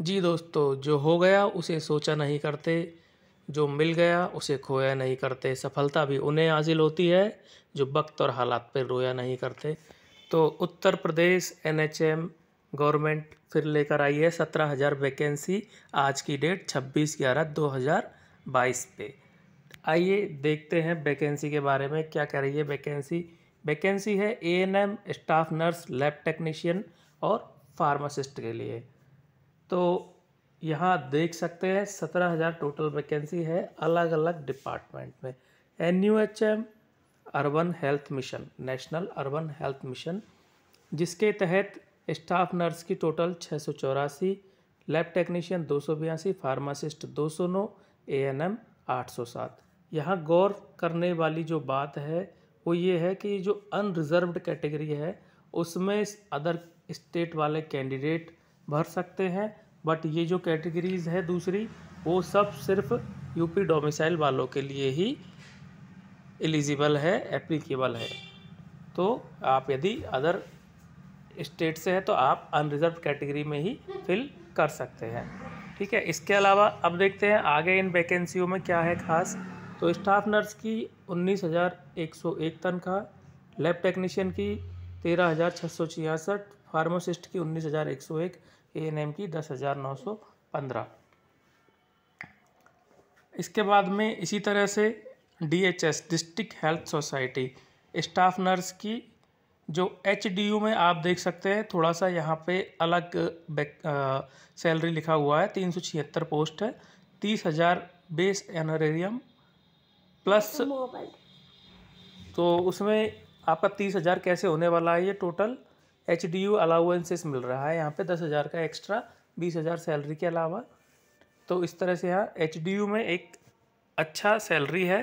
जी दोस्तों जो हो गया उसे सोचा नहीं करते जो मिल गया उसे खोया नहीं करते सफलता भी उन्हें हासिल होती है जो वक्त और हालात पर रोया नहीं करते तो उत्तर प्रदेश एनएचएम गवर्नमेंट फिर लेकर आई है सत्रह हज़ार वैकेंसी आज की डेट छब्बीस ग्यारह दो हज़ार बाईस पे आइए देखते हैं वैकेंसी के बारे में क्या कह रही है वैकेंसी वैकेंसी है A N M staff nurse lab technician और फार्मासिस्ट के लिए तो यहाँ देख सकते हैं सत्रह हज़ार टोटल वैकेंसी है अलग अलग डिपार्टमेंट में N U H M urban health mission national urban health mission जिसके तहत स्टाफ नर्स की टोटल छः सौ चौरासी लैब टेक्नीशियन दो सौ बयासी फार्मासिस्ट दो सौ नौ ए एन एम आठ सौ सात यहाँ गौर करने वाली जो बात है वो ये है कि जो अनरिजर्वड कैटेगरी है उसमें अदर स्टेट वाले कैंडिडेट भर सकते हैं बट ये जो कैटेगरीज़ है दूसरी वो सब सिर्फ यूपी डोमिसाइल वालों के लिए ही एलिजिबल है एप्लीकेबल है तो आप यदि अदर स्टेट से हैं तो आप अनरिजर्व कैटेगरी में ही फिल कर सकते हैं ठीक है इसके अलावा अब देखते हैं आगे इन वैकेंसीयों में क्या है खास तो स्टाफ नर्स की उन्नीस हज़ार एक सौ एक तनख्वाह लैब टेक्नीशियन की तेरह हज़ार छः सौ छियासठ फार्मासिस्ट की उन्नीस हज़ार एक सौ एक ए एन एम की दस हज़ार नौ सौ पंद्रह इसके बाद में इसी तरह से D H S district health society staff nurse की जो एच डी यू में आप देख सकते हैं थोड़ा सा यहाँ पे अलग सैलरी लिखा हुआ है तीन सौ छिहत्तर पोस्ट है तीस हज़ार बेस एनरेरियम प्लस तो उसमें आपका तीस हज़ार कैसे होने वाला है ये total H D U allowances मिल रहा है यहाँ पे दस हज़ार का एक्स्ट्रा बीस हज़ार सैलरी के अलावा तो इस तरह से यहाँ एच डी यू में एक अच्छा सैलरी है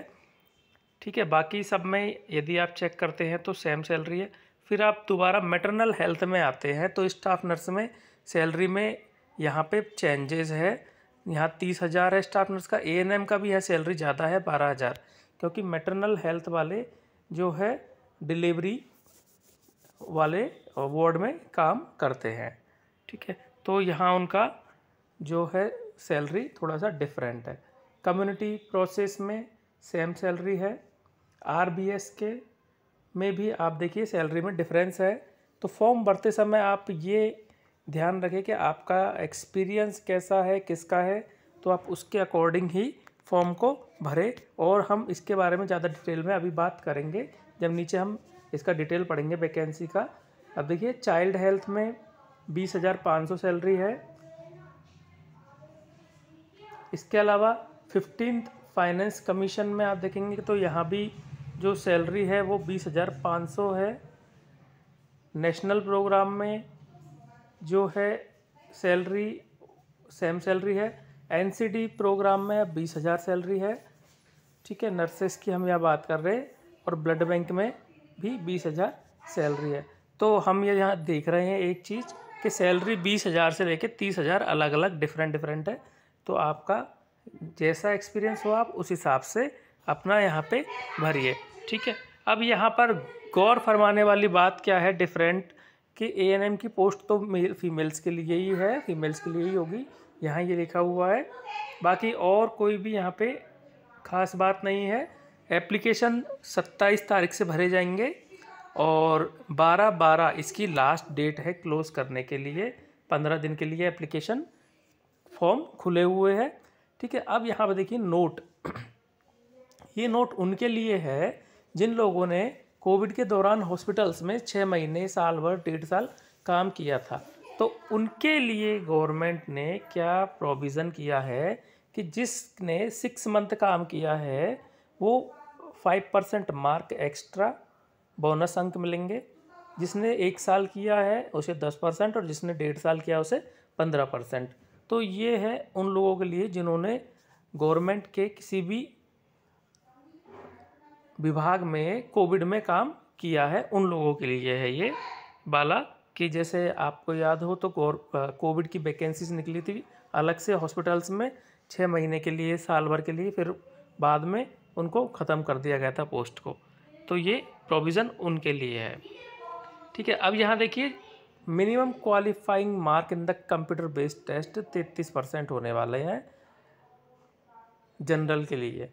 ठीक है बाकी सब में यदि आप चेक करते हैं तो सेम सैलरी है फिर आप दोबारा मेटरनल हेल्थ में आते हैं तो स्टाफ नर्स में सैलरी में यहाँ पे चेंजेस है यहाँ तीस हज़ार है स्टाफ नर्स का ए एन एम का भी है सैलरी ज़्यादा है बारह हज़ार क्योंकि मेटरनल हेल्थ वाले जो है डिलीवरी वाले वार्ड में काम करते हैं ठीक है तो यहाँ उनका जो है सैलरी थोड़ा सा डिफरेंट है कम्युनिटी प्रोसेस में सेम सैलरी है आरबीएस के में भी आप देखिए सैलरी में डिफरेंस है तो फॉर्म भरते समय आप ये ध्यान रखें कि आपका एक्सपीरियंस कैसा है किसका है तो आप उसके अकॉर्डिंग ही फॉर्म को भरें और हम इसके बारे में ज़्यादा डिटेल में अभी बात करेंगे जब नीचे हम इसका डिटेल पढ़ेंगे वैकेंसी का अब देखिए चाइल्ड हेल्थ में बीस हज़ार पाँच सौ सैलरी है इसके अलावा फिफ्टीन फाइनेंस कमीशन में आप देखेंगे तो यहाँ भी जो सैलरी है वो बीस हज़ार पाँच सौ है नेशनल प्रोग्राम में जो है सैलरी सेम सैलरी है एनसीडी प्रोग्राम में बीस हज़ार सैलरी है ठीक है नर्सेस की हम यहाँ बात कर रहे हैं और ब्लड बैंक में भी बीस हज़ार सैलरी है तो हम ये यहाँ देख रहे हैं एक चीज़ कि सैलरी बीस हज़ार से लेके तीस हज़ार अलग अलग डिफरेंट डिफरेंट है तो आपका जैसा एक्सपीरियंस हो आप उस हिसाब से अपना यहाँ पे भरिए ठीक है अब यहाँ पर गौर फरमाने वाली बात क्या है डिफरेंट कि ए एन एम की पोस्ट तो मेल फीमेल्स के लिए ही है फीमेल्स के लिए ही होगी यहाँ ये लिखा हुआ है बाकी और कोई भी यहाँ पे खास बात नहीं है एप्लीकेशन 27 तारीख से भरे जाएंगे और 12 12 इसकी लास्ट डेट है क्लोज करने के लिए 15 दिन के लिए एप्लीकेशन फॉर्म खुले हुए हैं ठीक है अब यहाँ पर देखिए नोट ये नोट उनके लिए है जिन लोगों ने कोविड के दौरान हॉस्पिटल्स में छः महीने साल भर डेढ़ साल काम किया था तो उनके लिए गवर्नमेंट ने क्या प्रोविज़न किया है कि जिसने सिक्स मंथ काम किया है वो five percent mark extra bonus अंक मिलेंगे जिसने एक साल किया है उसे दस परसेंट और जिसने डेढ़ साल किया उसे पंद्रह परसेंट तो ये है उन लोगों के लिए जिन्होंने गवर्नमेंट के किसी भी विभाग में कोविड में काम किया है उन लोगों के लिए है ये बाला कि जैसे आपको याद हो तो कोविड की वैकेंसीज निकली थी अलग से हॉस्पिटल्स में छः महीने के लिए साल भर के लिए फिर बाद में उनको ख़त्म कर दिया गया था पोस्ट को तो ये प्रोविज़न उनके लिए है ठीक है अब यहाँ देखिए minimum qualifying mark in the computer based test तैतीस परसेंट होने वाले हैं जनरल के लिए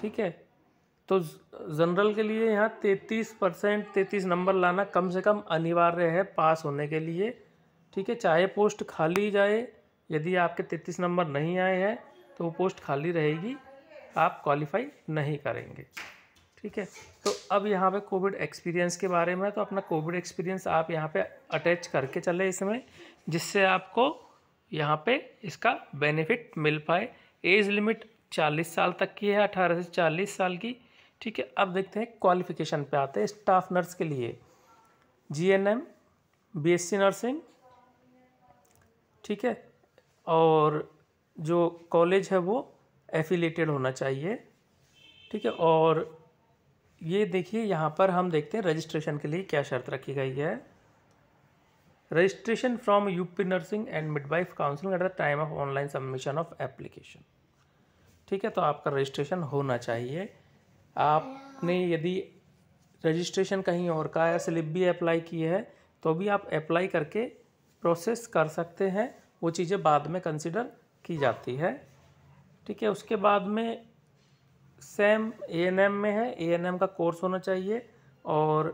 ठीक है तो जनरल के लिए यहाँ तैतीस परसेंट तैतीस नंबर लाना कम से कम अनिवार्य है पास होने के लिए ठीक है चाहे पोस्ट खाली जाए यदि आपके तैतीस नंबर नहीं आए हैं तो वो पोस्ट खाली रहेगी आप क्वालिफाई नहीं करेंगे ठीक है तो अब यहाँ पे कोविड एक्सपीरियंस के बारे में तो अपना कोविड एक्सपीरियंस आप यहाँ पे अटैच करके चले इसमें जिससे आपको यहाँ पे इसका बेनिफिट मिल पाए एज लिमिट 40 साल तक की है 18 से 40 साल की ठीक है अब देखते हैं क्वालिफिकेशन पे आते हैं स्टाफ नर्स के लिए G N M B S C nursing ठीक है और जो कॉलेज है वो एफिलेटेड होना चाहिए ठीक है और ये देखिए यहाँ पर हम देखते हैं रजिस्ट्रेशन के लिए क्या शर्त रखी गई है registration from UP nursing and midwife counselling at the time of online submission of application ठीक है तो आपका रजिस्ट्रेशन होना चाहिए आपने यदि रजिस्ट्रेशन कहीं और का या स्लिप भी अप्लाई की है तो भी आप अप्लाई करके प्रोसेस कर सकते हैं वो चीज़ें बाद में कंसिडर की जाती है ठीक है उसके बाद में सेम एएनएम में है एएनएम का कोर्स होना चाहिए और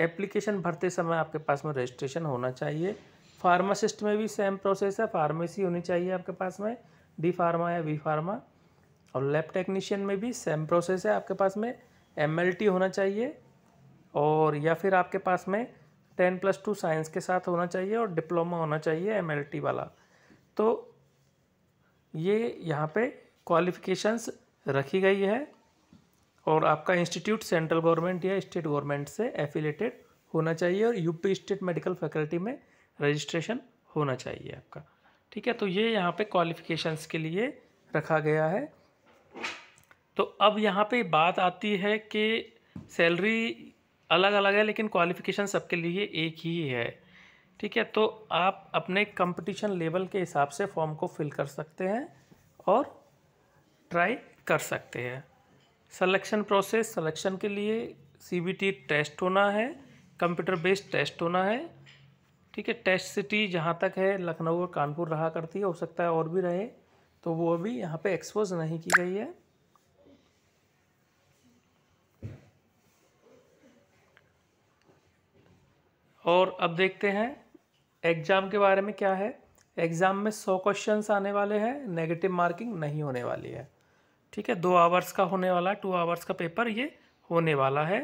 एप्लीकेशन भरते समय आपके पास में रजिस्ट्रेशन होना चाहिए फार्मासिस्ट में भी सेम प्रोसेस है फार्मेसी होनी चाहिए आपके पास में डी फार्मा या वी फार्मा और लैब टेक्नीशियन में भी सेम प्रोसेस है आपके पास में एम होना चाहिए और या फिर आपके पास में टेन प्लस टू साइंस के साथ होना चाहिए और डिप्लोमा होना चाहिए एम वाला तो ये यहाँ पे क्वालिफिकेशंस रखी गई है और आपका इंस्टीट्यूट सेंट्रल गवर्नमेंट या स्टेट गवर्नमेंट से एफिलेटेड होना चाहिए और यूपी स्टेट मेडिकल फैकल्टी में रजिस्ट्रेशन होना चाहिए आपका ठीक है तो ये यहाँ पे क्वालिफिकेशंस के लिए रखा गया है तो अब यहाँ पे बात आती है कि सैलरी अलग अलग है लेकिन क्वालिफिकेशन सबके लिए एक ही है ठीक है तो आप अपने कंपटीशन लेवल के हिसाब से फॉर्म को फिल कर सकते हैं और ट्राई कर सकते हैं सलेक्शन प्रोसेस सलेक्शन के लिए सीबीटी टेस्ट होना है कंप्यूटर बेस्ड टेस्ट होना है ठीक है टेस्ट सिटी जहाँ तक है लखनऊ और कानपुर रहा करती है हो सकता है और भी रहे तो वो अभी यहाँ पे एक्सपोज नहीं की गई है और अब देखते हैं एग्ज़ाम के बारे में क्या है एग्ज़ाम में सौ क्वेश्चंस आने वाले हैं नेगेटिव मार्किंग नहीं होने वाली है ठीक है दो आवर्स का होने वाला टू आवर्स का पेपर ये होने वाला है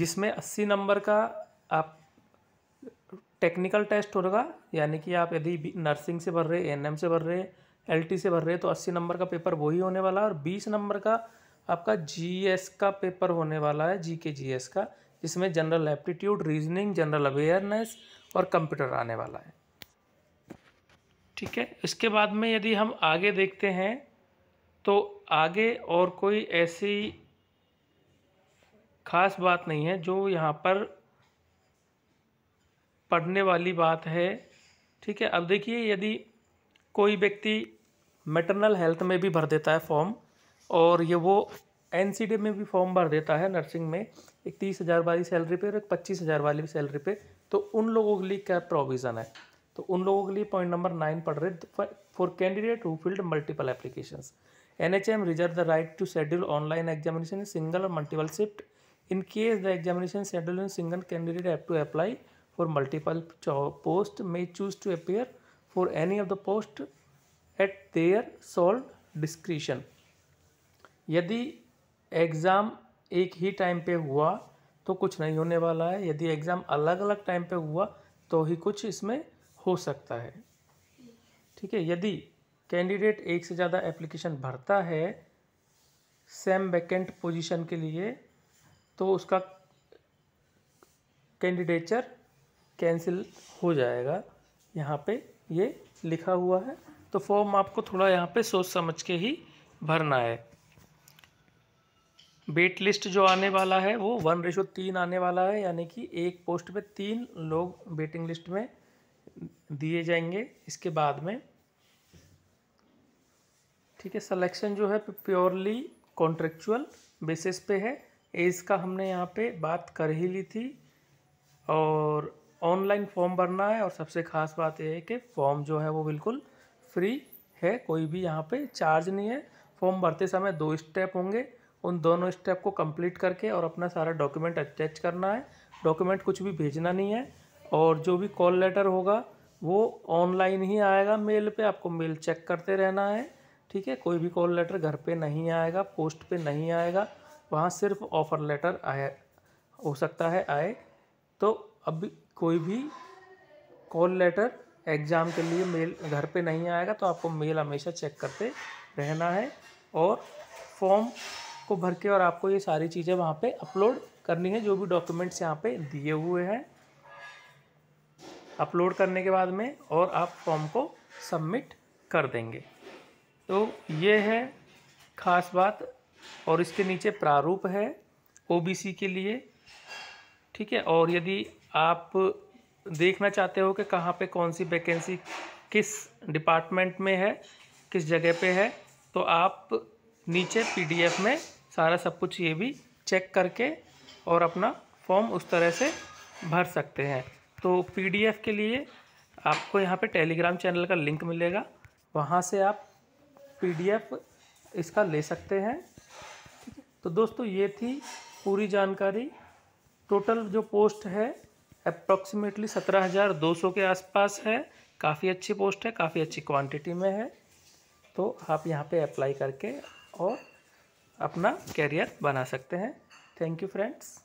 जिसमें अस्सी नंबर का आप टेक्निकल टेस्ट होगा यानी कि आप यदि नर्सिंग से भर रहे एन से भर रहे एल से भर रहे तो अस्सी नंबर का पेपर वही होने वाला है और बीस नंबर का आपका जीएस का पेपर होने वाला है जी के जीएस का जिसमें general aptitude reasoning general awareness और कंप्यूटर आने वाला है ठीक है इसके बाद में यदि हम आगे देखते हैं तो आगे और कोई ऐसी ख़ास बात नहीं है जो यहाँ पर पढ़ने वाली बात है ठीक है अब देखिए यदि कोई व्यक्ति मेटरनल हेल्थ में भी भर देता है फॉर्म और ये वो एन में भी फॉर्म भर देता है नर्सिंग में एक तीस हज़ार वाली सैलरी पे और एक पच्चीस हज़ार वाली सैलरी पे तो उन लोगों के लिए क्या प्रोविज़न है तो उन लोगों के लिए पॉइंट नंबर नाइन पढ़ रहे for candidate who filled multiple applications NHM reserves the right to schedule online examination in single or multiple shift. In case the examination scheduled in single candidate have to apply for multiple post may choose to appear for any of the post at their sole discretion. यदि exam एक ही time पे हुआ तो कुछ नहीं होने वाला है यदि एग्ज़ाम अलग अलग टाइम पे हुआ तो ही कुछ इसमें हो सकता है ठीक है यदि कैंडिडेट एक से ज़्यादा एप्लीकेशन भरता है सेम वैकेंट पोजीशन के लिए तो उसका कैंडिडेचर कैंसिल हो जाएगा यहाँ पे ये लिखा हुआ है तो फॉर्म आपको थोड़ा यहाँ पे सोच समझ के ही भरना है वेट लिस्ट जो आने वाला है वो वन रेशो तीन आने वाला है यानी कि एक पोस्ट पे तीन लोग वेटिंग लिस्ट में दिए जाएंगे इसके बाद में ठीक है सिलेक्शन जो है प्योरली कॉन्ट्रेक्चुअल बेसिस पे है एज का हमने यहाँ पे बात कर ही ली थी और ऑनलाइन फॉर्म भरना है और सबसे खास बात यह है कि फॉर्म जो है वो बिल्कुल फ्री है कोई भी यहाँ पे चार्ज नहीं है फॉर्म भरते समय दो स्टेप होंगे उन दोनों स्टेप को कंप्लीट करके और अपना सारा डॉक्यूमेंट अटैच करना है डॉक्यूमेंट कुछ भी भेजना नहीं है और जो भी कॉल लेटर होगा वो ऑनलाइन ही आएगा मेल पे आपको मेल चेक करते रहना है ठीक है कोई भी कॉल लेटर घर पे नहीं आएगा पोस्ट पे नहीं आएगा वहाँ सिर्फ ऑफ़र लेटर आया हो सकता है आए तो अब कोई भी कॉल लेटर एग्ज़ाम के लिए मेल घर पे नहीं आएगा तो आपको मेल हमेशा चेक करते रहना है और फॉर्म को भर के और आपको ये सारी चीज़ें वहाँ पे अपलोड करनी है जो भी डॉक्यूमेंट्स यहाँ पे दिए हुए हैं अपलोड करने के बाद में और आप फॉर्म को सबमिट कर देंगे तो ये है खास बात और इसके नीचे प्रारूप है ओबीसी के लिए ठीक है और यदि आप देखना चाहते हो कि कहाँ पे कौन सी वैकेंसी किस डिपार्टमेंट में है किस जगह पे है तो आप नीचे पीडीएफ में सारा सब कुछ ये भी चेक करके और अपना फॉर्म उस तरह से भर सकते हैं तो पीडीएफ के लिए आपको यहाँ पे टेलीग्राम चैनल का लिंक मिलेगा वहाँ से आप पीडीएफ इसका ले सकते हैं तो दोस्तों ये थी पूरी जानकारी टोटल जो पोस्ट है अप्रॉक्सीमेटली सत्रह हज़ार दो सौ के आसपास है काफ़ी अच्छी पोस्ट है काफ़ी अच्छी क्वांटिटी में है तो आप यहाँ पे अप्लाई करके और अपना कैरियर बना सकते हैं थैंक यू फ्रेंड्स